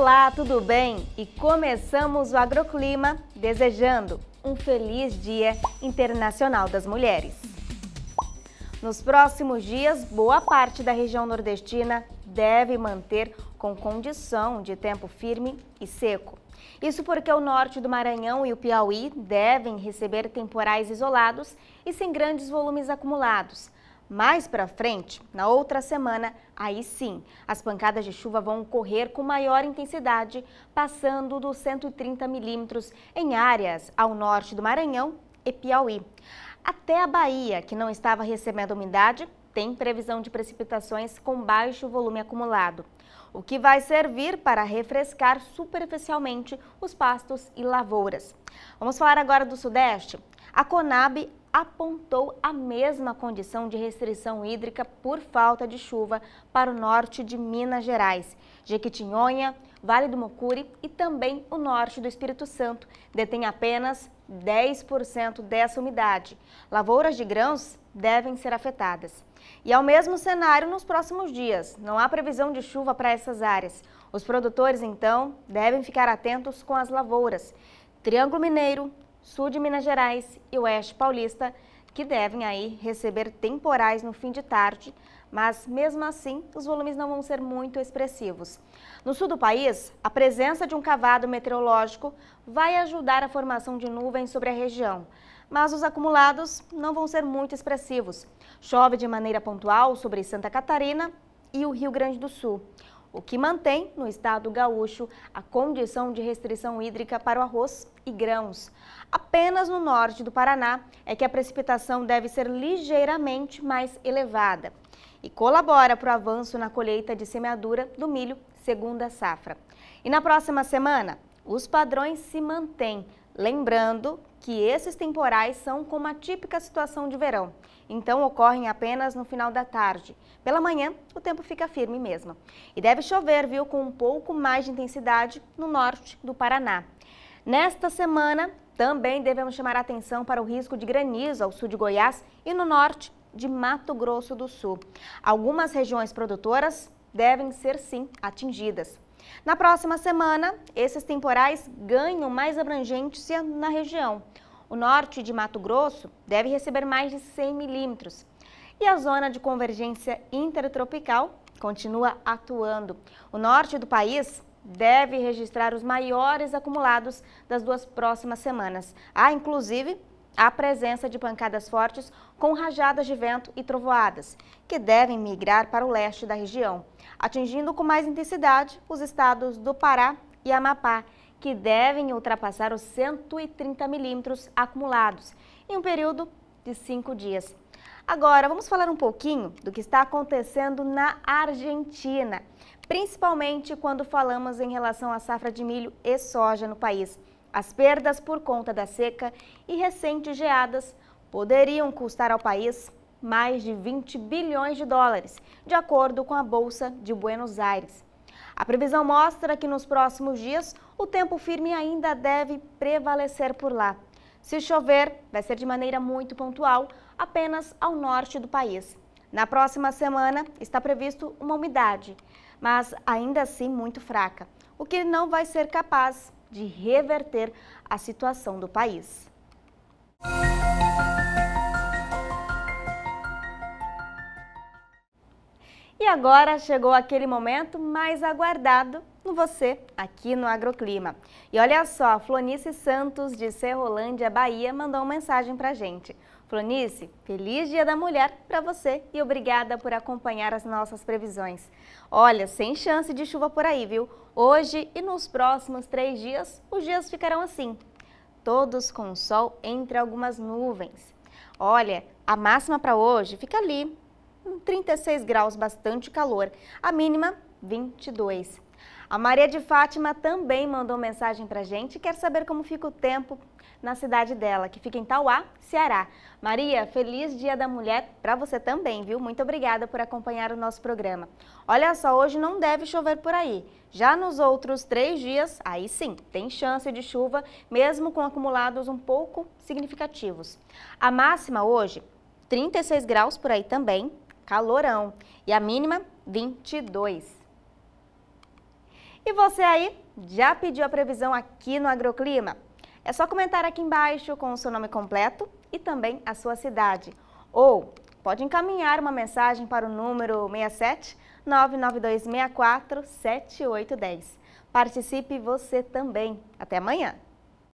Olá, tudo bem? E começamos o Agroclima desejando um feliz Dia Internacional das Mulheres. Nos próximos dias, boa parte da região nordestina deve manter com condição de tempo firme e seco. Isso porque o norte do Maranhão e o Piauí devem receber temporais isolados e sem grandes volumes acumulados. Mais para frente, na outra semana, aí sim, as pancadas de chuva vão ocorrer com maior intensidade, passando dos 130 milímetros em áreas ao norte do Maranhão e Piauí. Até a Bahia, que não estava recebendo umidade, tem previsão de precipitações com baixo volume acumulado, o que vai servir para refrescar superficialmente os pastos e lavouras. Vamos falar agora do Sudeste. A Conab apontou a mesma condição de restrição hídrica por falta de chuva para o norte de Minas Gerais, Jequitinhonha, Vale do Mucuri e também o norte do Espírito Santo, detém apenas 10% dessa umidade. Lavouras de grãos devem ser afetadas. E é mesmo cenário nos próximos dias. Não há previsão de chuva para essas áreas. Os produtores, então, devem ficar atentos com as lavouras. Triângulo Mineiro, sul de Minas Gerais e oeste paulista, que devem aí receber temporais no fim de tarde, mas mesmo assim os volumes não vão ser muito expressivos. No sul do país, a presença de um cavado meteorológico vai ajudar a formação de nuvens sobre a região, mas os acumulados não vão ser muito expressivos. Chove de maneira pontual sobre Santa Catarina e o Rio Grande do Sul o que mantém no estado gaúcho a condição de restrição hídrica para o arroz e grãos. Apenas no norte do Paraná é que a precipitação deve ser ligeiramente mais elevada e colabora para o avanço na colheita de semeadura do milho segunda safra. E na próxima semana, os padrões se mantêm Lembrando que esses temporais são como a típica situação de verão, então ocorrem apenas no final da tarde. Pela manhã, o tempo fica firme mesmo. E deve chover, viu, com um pouco mais de intensidade no norte do Paraná. Nesta semana, também devemos chamar a atenção para o risco de granizo ao sul de Goiás e no norte de Mato Grosso do Sul. Algumas regiões produtoras devem ser, sim, atingidas. Na próxima semana, esses temporais ganham mais abrangência na região. O norte de Mato Grosso deve receber mais de 100 milímetros. E a zona de convergência intertropical continua atuando. O norte do país deve registrar os maiores acumulados das duas próximas semanas. Há, inclusive, a presença de pancadas fortes com rajadas de vento e trovoadas, que devem migrar para o leste da região, atingindo com mais intensidade os estados do Pará e Amapá, que devem ultrapassar os 130 milímetros acumulados em um período de cinco dias. Agora, vamos falar um pouquinho do que está acontecendo na Argentina, principalmente quando falamos em relação à safra de milho e soja no país. As perdas por conta da seca e recentes geadas poderiam custar ao país mais de 20 bilhões de dólares, de acordo com a Bolsa de Buenos Aires. A previsão mostra que nos próximos dias o tempo firme ainda deve prevalecer por lá. Se chover, vai ser de maneira muito pontual, apenas ao norte do país. Na próxima semana está previsto uma umidade, mas ainda assim muito fraca, o que não vai ser capaz de reverter a situação do país. E agora chegou aquele momento mais aguardado no você, aqui no Agroclima. E olha só, Flonice Santos, de Serrolândia, Bahia, mandou uma mensagem pra gente. Flonice, feliz Dia da Mulher para você e obrigada por acompanhar as nossas previsões. Olha, sem chance de chuva por aí, viu? Hoje e nos próximos três dias, os dias ficarão assim. Todos com sol entre algumas nuvens. Olha, a máxima para hoje fica ali, 36 graus, bastante calor. A mínima, 22. A Maria de Fátima também mandou mensagem a gente e quer saber como fica o tempo na cidade dela, que fica em Tauá, Ceará. Maria, feliz Dia da Mulher para você também, viu? Muito obrigada por acompanhar o nosso programa. Olha só, hoje não deve chover por aí. Já nos outros três dias, aí sim, tem chance de chuva, mesmo com acumulados um pouco significativos. A máxima hoje, 36 graus por aí também, calorão. E a mínima, 22. E você aí, já pediu a previsão aqui no Agroclima? É só comentar aqui embaixo com o seu nome completo e também a sua cidade. Ou pode encaminhar uma mensagem para o número 67 99264 7810. Participe você também. Até amanhã!